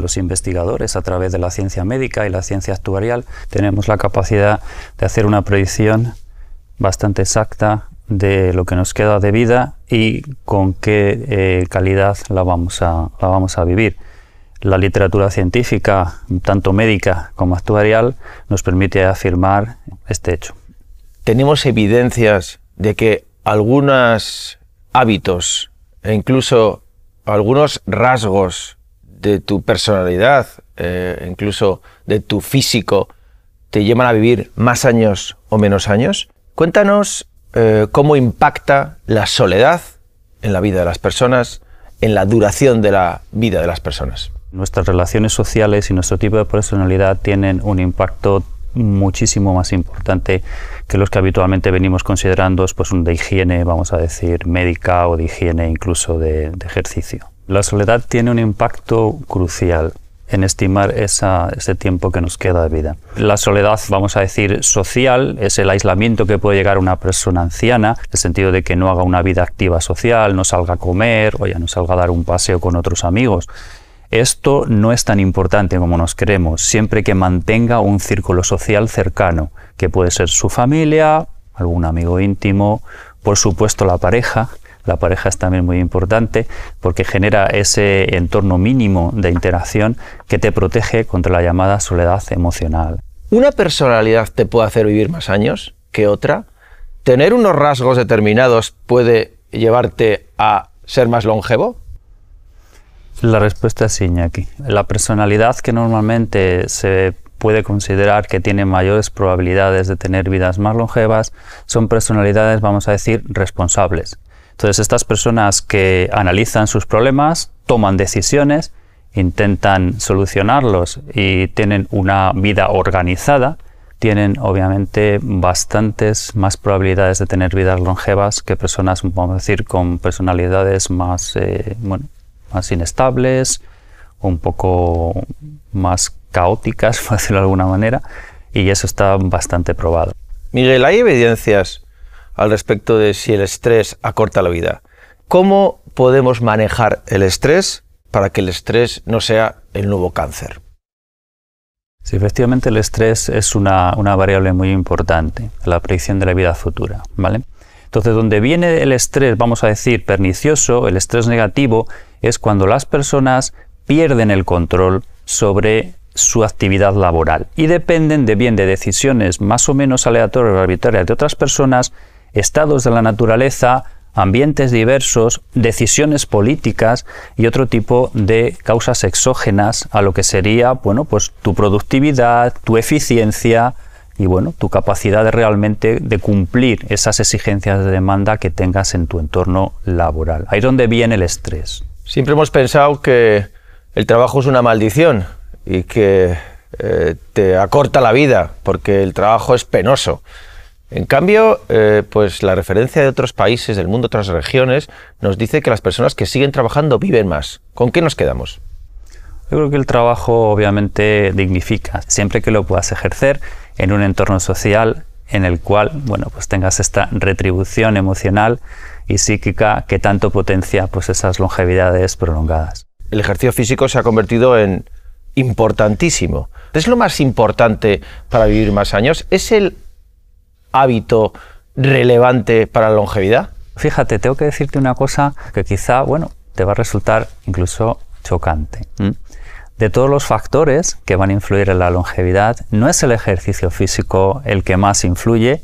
los investigadores, a través de la ciencia médica y la ciencia actuarial, tenemos la capacidad de hacer una predicción bastante exacta de lo que nos queda de vida y con qué eh, calidad la vamos, a, la vamos a vivir. La literatura científica, tanto médica como actuarial, nos permite afirmar este hecho. Tenemos evidencias de que algunos hábitos e incluso algunos rasgos de tu personalidad, eh, incluso de tu físico, te llevan a vivir más años o menos años. Cuéntanos eh, cómo impacta la soledad en la vida de las personas, en la duración de la vida de las personas. Nuestras relaciones sociales y nuestro tipo de personalidad tienen un impacto muchísimo más importante que los que habitualmente venimos considerando pues, de higiene, vamos a decir, médica o de higiene incluso de ejercicio. La soledad tiene un impacto crucial en estimar ese tiempo que nos queda de vida. La soledad, vamos a decir, social es el aislamiento que puede llegar a una persona anciana, en el sentido de que no haga una vida activa social, no salga a comer o ya no salga a dar un paseo con otros amigos. Esto no es tan importante como nos creemos, siempre que mantenga un círculo social cercano, que puede ser su familia, algún amigo íntimo, por supuesto la pareja, la pareja es también muy importante porque genera ese entorno mínimo de interacción que te protege contra la llamada soledad emocional. ¿Una personalidad te puede hacer vivir más años que otra? ¿Tener unos rasgos determinados puede llevarte a ser más longevo? La respuesta es sí, aquí La personalidad que normalmente se puede considerar que tiene mayores probabilidades de tener vidas más longevas son personalidades, vamos a decir, responsables. Entonces, estas personas que analizan sus problemas, toman decisiones, intentan solucionarlos y tienen una vida organizada, tienen obviamente bastantes más probabilidades de tener vidas longevas que personas, vamos decir, con personalidades más, eh, bueno, más inestables, un poco más caóticas, por decirlo de alguna manera, y eso está bastante probado. Miguel, ¿hay evidencias al respecto de si el estrés acorta la vida. ¿Cómo podemos manejar el estrés para que el estrés no sea el nuevo cáncer? Sí, efectivamente el estrés es una, variable muy importante, la predicción de la vida futura, ¿vale? Entonces, donde viene el estrés, vamos a decir, pernicioso, el estrés negativo, es cuando las personas pierden el control sobre su actividad laboral y dependen de bien de decisiones más o menos aleatorias o arbitrarias de otras personas estados de la naturaleza, ambientes diversos, decisiones políticas y otro tipo de causas exógenas a lo que sería, bueno, pues tu productividad, tu eficiencia y bueno, tu capacidad de realmente de cumplir esas exigencias de demanda que tengas en tu entorno laboral. Ahí es donde viene el estrés. Siempre hemos pensado que el trabajo es una maldición y que eh, te acorta la vida porque el trabajo es penoso. En cambio, eh, pues la referencia de otros países del mundo, otras regiones, nos dice que las personas que siguen trabajando viven más. ¿Con qué nos quedamos? Yo creo que el trabajo obviamente dignifica, siempre que lo puedas ejercer en un entorno social en el cual, bueno, pues tengas esta retribución emocional y psíquica que tanto potencia pues esas longevidades prolongadas. El ejercicio físico se ha convertido en importantísimo. Es lo más importante para vivir más años, es el hábito relevante para la longevidad? Fíjate, tengo que decirte una cosa que quizá, bueno, te va a resultar incluso chocante. Mm. De todos los factores que van a influir en la longevidad, no es el ejercicio físico el que más influye,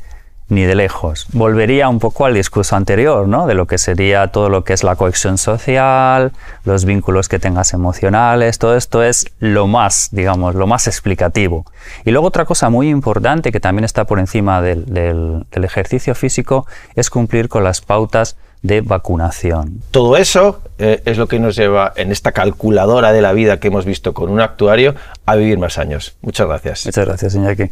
ni de lejos. Volvería un poco al discurso anterior, ¿no? De lo que sería todo lo que es la cohesión social, los vínculos que tengas emocionales, todo esto es lo más, digamos, lo más explicativo. Y luego otra cosa muy importante que también está por encima del, ejercicio físico es cumplir con las pautas de vacunación. Todo eso eh, es lo que nos lleva en esta calculadora de la vida que hemos visto con un actuario a vivir más años. Muchas gracias. Muchas gracias, aquí